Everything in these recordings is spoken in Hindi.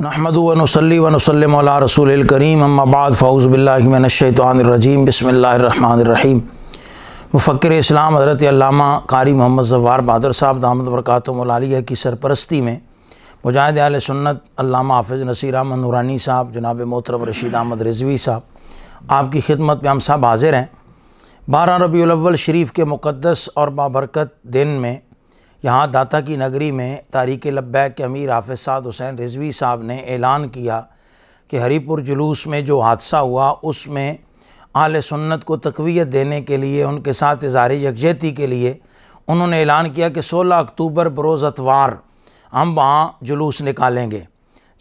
नहमदनसली वनसलम रसूल करीम अम्माबाद फ़ाउज़बिल्लाशैतरजीम बसमीम मुफ़र इस्लाम हज़रत अल्लामा कारी मोहम्मद जवार बहादुर साहब दामद बरक़ातमलिया की सरपरस्ती में मुजाहिद आल सुन्नत अल्लामा हाफिज़ नसीर अहमद नूरानी साहब जनाब मोहतरम रशीद अहमद रिजवी साहब आपकी खिदमत में हम साहब हाज़िर हैं बारह रबी रबीवल शरीफ के मुक़दस और बाबरकत दिन में यहाँ दाता की नगरी में तारिक लब्बैक के अमीर हाफिज साद हुसैन रिजवी साहब ने ऐलान किया कि हरीपुर जुलूस में जो हादसा हुआ उसमें आल सुन्नत को तकवीत देने के लिए उनके साथ इजहार यकजहती के लिए उन्होंने ऐलान किया कि 16 अक्टूबर बरोज़ अतवार हम वहाँ जुलूस निकालेंगे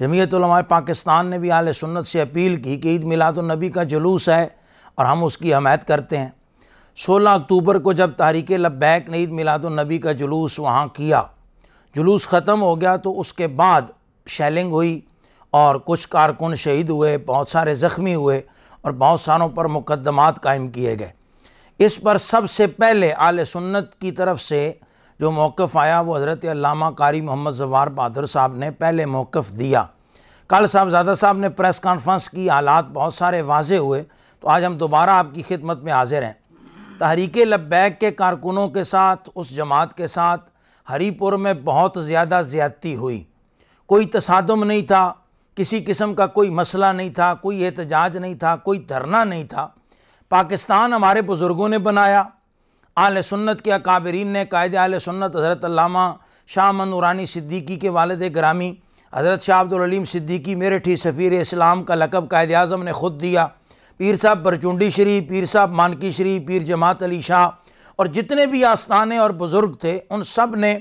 जमीयत पाकिस्तान ने भी आल सुन्नत से अपील की कि ईद मिलादुलनबी का जुलूस है और हम उसकी हमायत करते हैं 16 अक्टूबर को जब तारीख लब्बैक नईद तो नबी का जुलूस वहाँ किया जुलूस ख़त्म हो गया तो उसके बाद शैलिंग हुई और कुछ कारकुन शहीद हुए बहुत सारे ज़ख्मी हुए और बहुत सारों पर मुकदमात कायम किए गए इस पर सबसे पहले आल सुन्नत की तरफ से जो मौक़ आया वो हज़रत अल्लामा कारी मोहम्मद जवार बहादुर साहब ने पहले मौक़ दिया कल साहबजादा साहब ने प्रेस कॉन्फ्रेंस की हालात बहुत सारे वाजे हुए तो आज हम दोबारा आपकी खिदमत में हाजिर हैं तहरीक लब्बैक के कारकुनों के साथ उस जमात के साथ हरीपुर में बहुत ज़्यादा ज़्यादती हुई कोई तसादम नहीं था किसी किस्म का कोई मसला नहीं था कोई एहतजाज नहीं था कोई धरना नहीं था पाकिस्तान हमारे बुज़ुर्गों ने बनाया आल सुन्नत के अकाबरीन ने कायद आल सुन्नत हज़रत लामा शाह मनूरानी सिद्दीकी के वालद ग्रामी हज़रत शाह अब्दुललीम सिद्दीकी मेरठी सफ़ीर इस्लाम का लकब कायद अजम ने ख़ुद दिया पीर साहब बरचुंडी श्री पीर साहब मानकी श्री पीर जमात अली शाह और जितने भी आस्थान और बुज़ुर्ग थे उन सब ने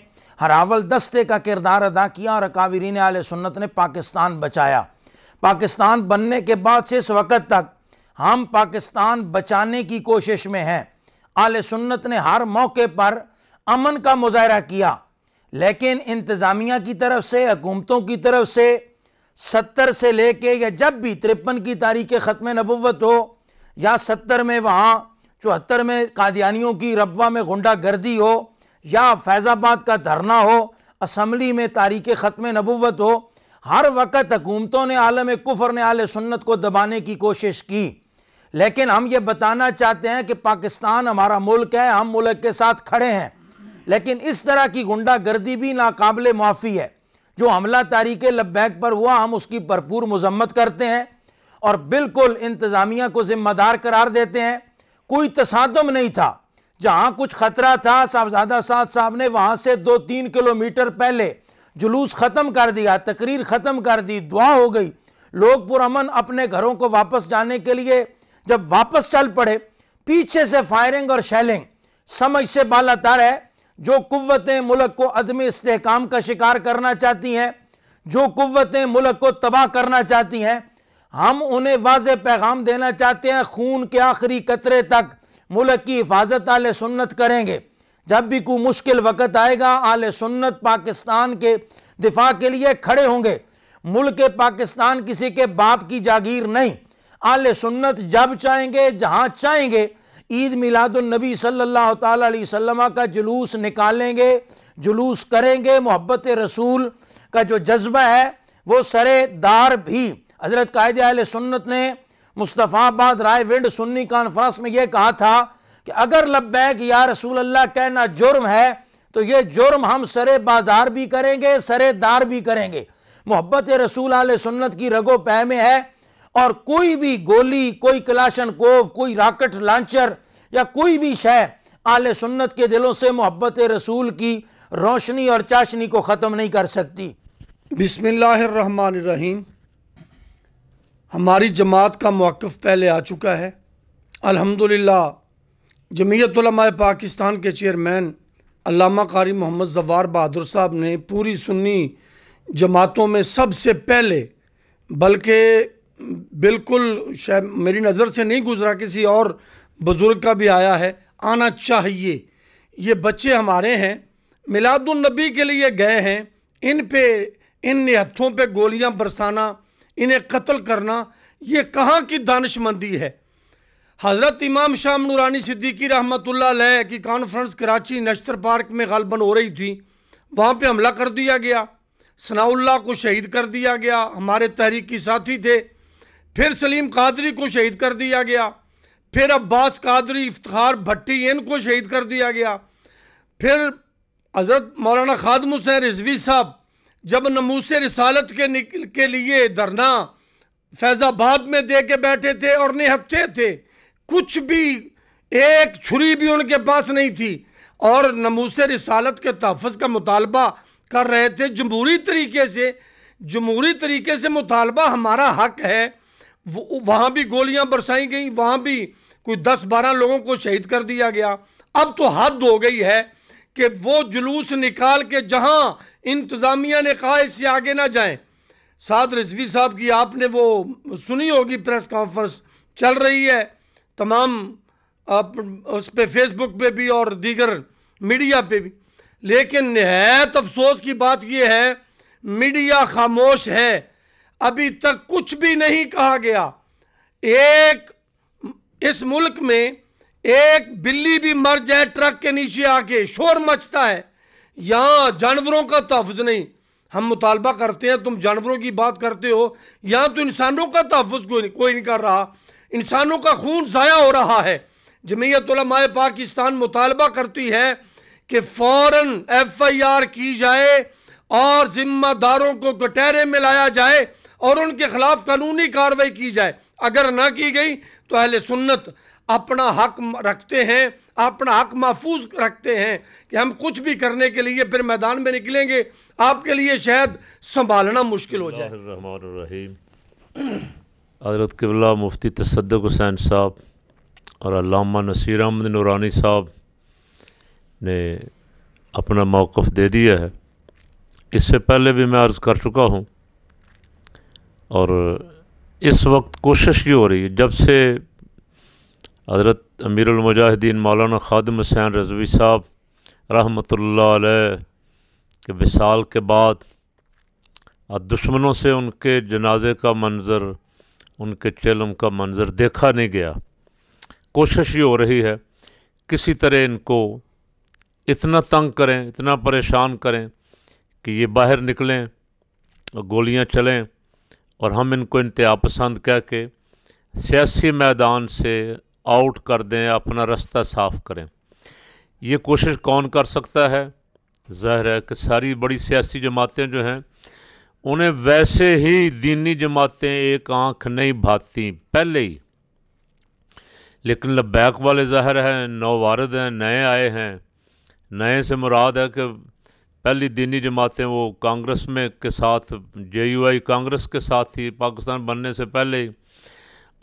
हरावल दस्ते का किरदार अदा किया और अकाविरीन आल सुन्नत ने पाकिस्तान बचाया पाकिस्तान बनने के बाद से इस वक्त तक हम पाकिस्तान बचाने की कोशिश में हैं आल सुन्नत ने हर मौके पर अमन का मुजाहरा किया लेकिन इंतज़ामिया की तरफ से हकूमतों की तरफ से सत्तर से लेके या जब भी तिरपन की तारीख ख़त्म नबूत हो या सत्तर में वहाँ चौहत्तर में कादियानियों की रबा में गुंडा गर्दी हो या फैज़ाबाद का धरना हो असम्बली में तारीख ख़त्म नबूत हो हर वक्त हुकूमतों ने आलम कुफर ने आल सुन्नत को दबाने की कोशिश की लेकिन हम ये बताना चाहते हैं कि पाकिस्तान हमारा मुल्क है हम मुल्क के साथ खड़े हैं लेकिन इस तरह की गुंडागर्दी भी नाकबले माफ़ी है जो हमला तारीख लब्बैक पर हुआ हम उसकी भरपूर मजम्मत करते हैं और बिल्कुल इंतज़ामिया को ज़िम्मेदार करार देते हैं कोई तसादम नहीं था जहाँ कुछ ख़तरा था साहबजादा साद साहब ने वहाँ से दो तीन किलोमीटर पहले जुलूस ख़त्म कर दिया तकरीर ख़त्म कर दी दुआ हो गई लोग पुरमन अपने घरों को वापस जाने के लिए जब वापस चल पड़े पीछे से फायरिंग और शैलिंग समझ से बाला तार है जो कुतें मुल्क को अदम इसकाम का शिकार करना चाहती हैं जो कुतें मुल्क को तबाह करना चाहती हैं हम उन्हें वाज पैगाम देना चाहते हैं खून के आखिरी कतरे तक मुल्क की हिफाजत आल सुन्नत करेंगे जब भी कोई मुश्किल वक़्त आएगा आल सुन्नत पाकिस्तान के दिफा के लिए खड़े होंगे मुल्क पाकिस्तान किसी के बाप की जागीर नहीं आल सुन्नत जब चाहेंगे जहाँ चाहेंगे ईद मिलादुलनबी सल्ला अलैहि का जुलूस निकालेंगे जुलूस करेंगे मोहब्बत रसूल का जो जज्बा है वो सरे दार भी हज़रत कायद आल सुन्नत ने मुस्तफ़ाबाद राय विंड सुन्नी कॉन्फ्रेंस में यह कहा था कि अगर लब्बैक या रसूल अल्लाह कहना जुर्म है तो ये जुर्म हम सरे बाजार भी करेंगे सरे दार भी करेंगे मोहब्बत रसूल आल सुन्नत की रगो पह में है और कोई भी गोली कोई कलाशन कोव कोई राकेट लॉन्चर या कोई भी शय आल सुन्नत के दिलों से मोहब्बत रसूल की रोशनी और चाशनी को ख़त्म नहीं कर सकती बिसमीम हमारी जमात का मौक़ पहले आ चुका है अल्हम्दुलिल्लाह जमीयत पाकिस्तान के चेयरमैन अल्लामा कारी मोहम्मद जवार बहादुर साहब ने पूरी सुन्नी जमातों में सबसे पहले बल्कि बिल्कुल शायद मेरी नज़र से नहीं गुजरा किसी और बुज़ुर्ग का भी आया है आना चाहिए ये बच्चे हमारे हैं मिलादुलनबी के लिए गए हैं इन पे इन हथों पे गोलियां बरसाना इन्हें कत्ल करना ये कहाँ की दानशमंदी है हज़रत इमाम शाह नूरानी सिद्दीकी रहमत की कॉन्फ्रेंस कराची नेशनल पार्क में गलबन हो रही थी वहाँ पे हमला कर दिया गया सनाउल्ला को शहीद कर दिया गया हमारे तहरीक साथी थे फिर सलीम कादरी को शहीद कर दिया गया फिर अब्बास कादरी इफ्तार भट्टी इनको शहीद कर दिया गया फिर हज़रत मौलाना खादम हुसैन रिजवी साहब जब नमूस रसालत के निकल के लिए धरना फैज़ाबाद में दे के बैठे थे और निहत्थे थे कुछ भी एक छुरी भी उनके पास नहीं थी और नमूस रसालत के तहफ़ का मुतालबा कर रहे थे जमहूरी तरीके से जमहूरी तरीके से मुतालबा हमारा हक है वहाँ भी गोलियाँ बरसाई गई वहाँ भी कोई दस बारह लोगों को शहीद कर दिया गया अब तो हद हो गई है कि वो जुलूस निकाल के जहाँ इंतज़ामिया ने कहा इससे आगे ना जाएं साध रिजवी साहब की आपने वो सुनी होगी प्रेस कॉन्फ्रेंस चल रही है तमाम आप उस पर फेसबुक पे भी और दीगर मीडिया पे भी लेकिन नहायत अफसोस की बात यह है मीडिया खामोश है अभी तक कुछ भी नहीं कहा गया एक इस मुल्क में एक बिल्ली भी मर जाए ट्रक के नीचे आके शोर मचता है यहाँ जानवरों का तहफ़ नहीं हम मुतालबा करते हैं तुम जानवरों की बात करते हो यहाँ तो इंसानों का तहफ़ कोई कोई नहीं कर रहा इंसानों का खून ज़ाया हो रहा है जमीयत पाकिस्तान मुतालबा करती है कि फ़ौर एफ आई आर की जाए और ज़िम्मेदारों को कटहरे में लाया जाए और उनके खिलाफ कानूनी कार्रवाई की जाए अगर ना की गई तो अहल सुन्नत अपना हक रखते हैं अपना हक महफूज रखते हैं कि हम कुछ भी करने के लिए फिर मैदान में निकलेंगे आपके लिए शायद संभालना मुश्किल हो जाए हजरत किबला मुफ्ती तसद हुसैन साहब और अलामा नसीर अहमद नूरानी साहब ने अपना मौक़ दे दिया है इससे पहले भी मैं अर्ज़ कर चुका हूँ और इस वक्त कोशिश ये हो रही है जब से हज़रत अमीरमजाहिदीन मौलाना खादम हुसैन रजवी साहब रहमतुल्लाह अलैह के विसाल के बाद दुश्मनों से उनके जनाजे का मंज़र उनके चलम का मंज़र देखा नहीं गया कोशिश ये हो रही है किसी तरह इनको इतना तंग करें इतना परेशान करें कि ये बाहर निकलें और गोलियां चलें और हम इनको इंतहा पसंद कह के सियासी मैदान से आउट कर दें अपना रास्ता साफ़ करें ये कोशिश कौन कर सकता है ज़ाहिर है कि सारी बड़ी सियासी जमातें जो हैं उन्हें वैसे ही दीनी जमातें एक आंख नहीं भाती पहले ही लेकिन लबैक वाले ज़ाहिर हैं नौ वारद हैं नए आए हैं नए से मुराद है कि पहली दीनी जमातें वो कांग्रेस में के साथ जे यू आई कांग्रेस के साथ थी पाकिस्तान बनने से पहले ही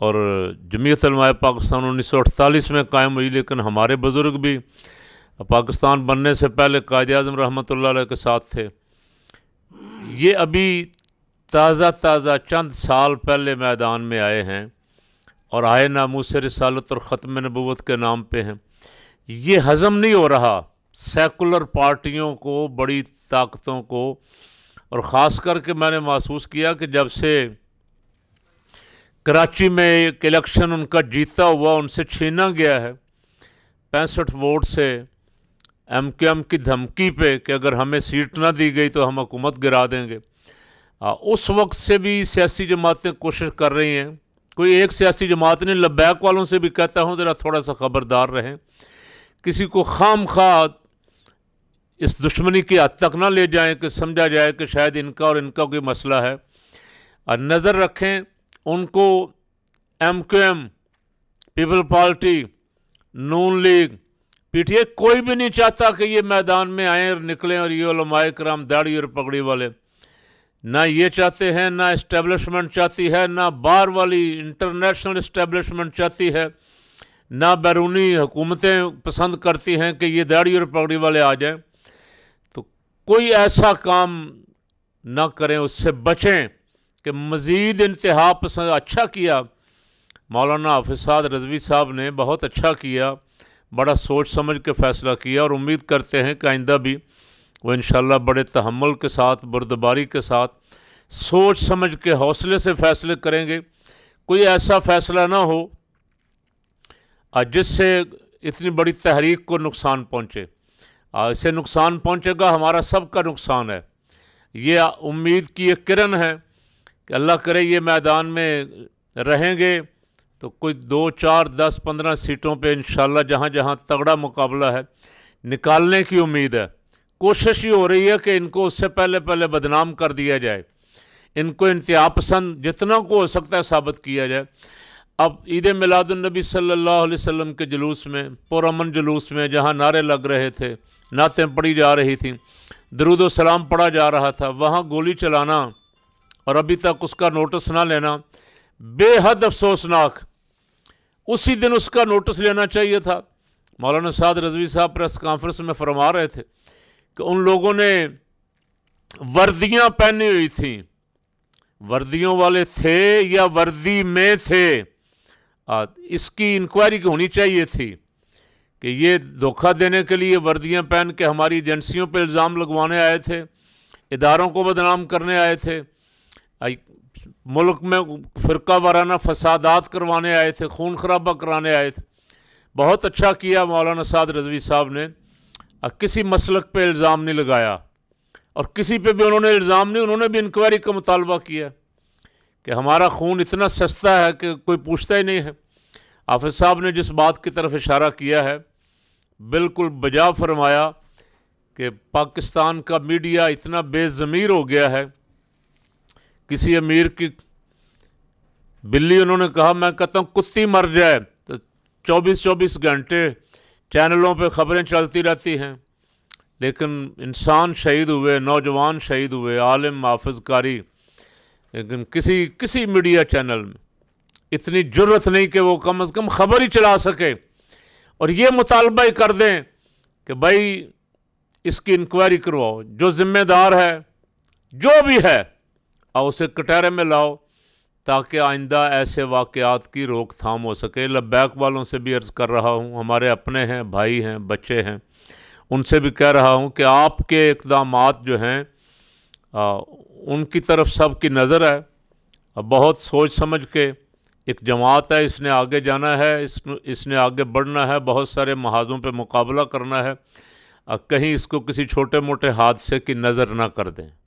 और जमीयत पाकिस्तान उन्नीस सौ अड़तालीस में कायम हुई लेकिन हमारे बुज़ुर्ग भी पाकिस्तान बनने से पहले कायद अजम रहमत के साथ थे ये अभी ताज़ा ताज़ा चंद साल पहले मैदान में आए हैं और आए से रसालत और ख़त्म नबूत के नाम पे हैं ये हज़म नहीं हो रहा सेकुलर पार्टियों को बड़ी ताकतों को और ख़ास करके मैंने महसूस किया कि जब से कराची में एक इलेक्शन उनका जीता हुआ उनसे छीना गया है पैंसठ वोट से एम के एम की धमकी पे कि अगर हमें सीट ना दी गई तो हम हुकूमत गिरा देंगे आ, उस वक्त से भी सियासी जमातें कोशिश कर रही हैं कोई एक सियासी जमात ने लबैक वालों से भी कहता हूँ ज़रा थोड़ा सा ख़बरदार रहें किसी को खाम खा इस दुश्मनी की हद तक ना ले जाएं कि समझा जाए कि शायद इनका और इनका कोई मसला है और नज़र रखें उनको M Q M people party Noon league PTA कोई भी नहीं चाहता कि ये मैदान में आए और निकलें और ये लमाए कराम दाढ़ी और पगड़ी वाले ना ये चाहते हैं ना इस्टेबलिशमेंट चाहती है ना बाहर वाली इंटरनेशनल इस्टेबलिशमेंट चाहती है ना बैरूनी हुकूमतें पसंद करती हैं कि ये दाढ़ी और पगड़ी वाले आ जाएं कोई ऐसा काम ना करें उससे बचें कि मज़ीद इंतहा पसंद अच्छा किया मौलाना हाफिसाद रजवी साहब ने बहुत अच्छा किया बड़ा सोच समझ के फ़ैसला किया और उम्मीद करते हैं कि आइंदा भी वो इन बड़े तहमल के साथ बुरदबारी के साथ सोच समझ के हौसले से फ़ैसले करेंगे कोई ऐसा फ़ैसला ना हो जिससे इतनी बड़ी तहरीक को नुकसान पहुँचे इससे नुकसान पहुंचेगा हमारा सबका नुकसान है ये उम्मीद की एक किरण है कि अल्लाह करे ये मैदान में रहेंगे तो कोई दो चार दस पंद्रह सीटों पे इंशाल्लाह जहाँ जहाँ तगड़ा मुकाबला है निकालने की उम्मीद है कोशिश ये हो रही है कि इनको उससे पहले पहले बदनाम कर दिया जाए इनको इंतहा पसंद जितना को हो सकता है साबित किया जाए अब ईद मिलादुलनबी सल्ला वसम के जुलूस में पुरमन जुलूस में जहाँ नारे लग रहे थे नातें पढ़ी जा रही थी दरुद सलाम पढ़ा जा रहा था वहाँ गोली चलाना और अभी तक उसका नोटिस ना लेना बेहद अफसोसनाक उसी दिन उसका नोटिस लेना चाहिए था मौलाना साद रजवी साहब प्रेस कॉन्फ्रेंस में फरमा रहे थे कि उन लोगों ने वर्दियाँ पहनी हुई थी वर्दियों वाले थे या वर्दी में थे इसकी इंक्वायरी होनी चाहिए थी कि ये धोखा देने के लिए वर्दियाँ पहन के हमारी एजेंसियों पर इल्ज़ाम लगवाने आए थे इदारों को बदनाम करने आए थे मुल्क में फ़िरका वाराना फसादात करवाने आए थे खून खराबा कराने आए थे बहुत अच्छा किया मौलाना साद रजवी साहब ने किसी मसलक पे इल्ज़ाम नहीं लगाया और किसी पे भी उन्होंने इल्ज़ाम नहीं उन्होंने भी इंक्वायरी का मुतालबा किया कि हमारा खून इतना सस्ता है कि कोई पूछता ही नहीं है हाफिज़ साहब ने जिस बात की तरफ इशारा किया है बिल्कुल बजा फरमाया कि पाकिस्तान का मीडिया इतना बेज़मीर हो गया है किसी अमीर की बिल्ली उन्होंने कहा मैं कहता हूँ कुत्ती मर जाए तो चौबीस चौबीस घंटे चैनलों पे ख़बरें चलती रहती हैं लेकिन इंसान शहीद हुए नौजवान शहीद हुए आलिम हाफजकारी लेकिन किसी किसी मीडिया चैनल में इतनी ज़रूरत नहीं कि वो कम अज़ कम ख़बर ही चला सके और ये मुतालबा ही कर दें कि भाई इसकी इंक्वायरी करवाओ जो ज़िम्मेदार है जो भी है और उसे कटहरे में लाओ ताकि आइंदा ऐसे वाक़ात की रोकथाम हो सके लब्बैक वालों से भी अर्ज़ कर रहा हूँ हमारे अपने हैं भाई हैं बच्चे हैं उनसे भी कह रहा हूँ कि आपके इकदाम जो हैं आ, उनकी तरफ सब की नज़र है बहुत सोच समझ के एक जमात है इसने आगे जाना है इस इसने आगे बढ़ना है बहुत सारे महाजों पे मुकाबला करना है कहीं इसको किसी छोटे मोटे हादसे की नज़र ना कर दें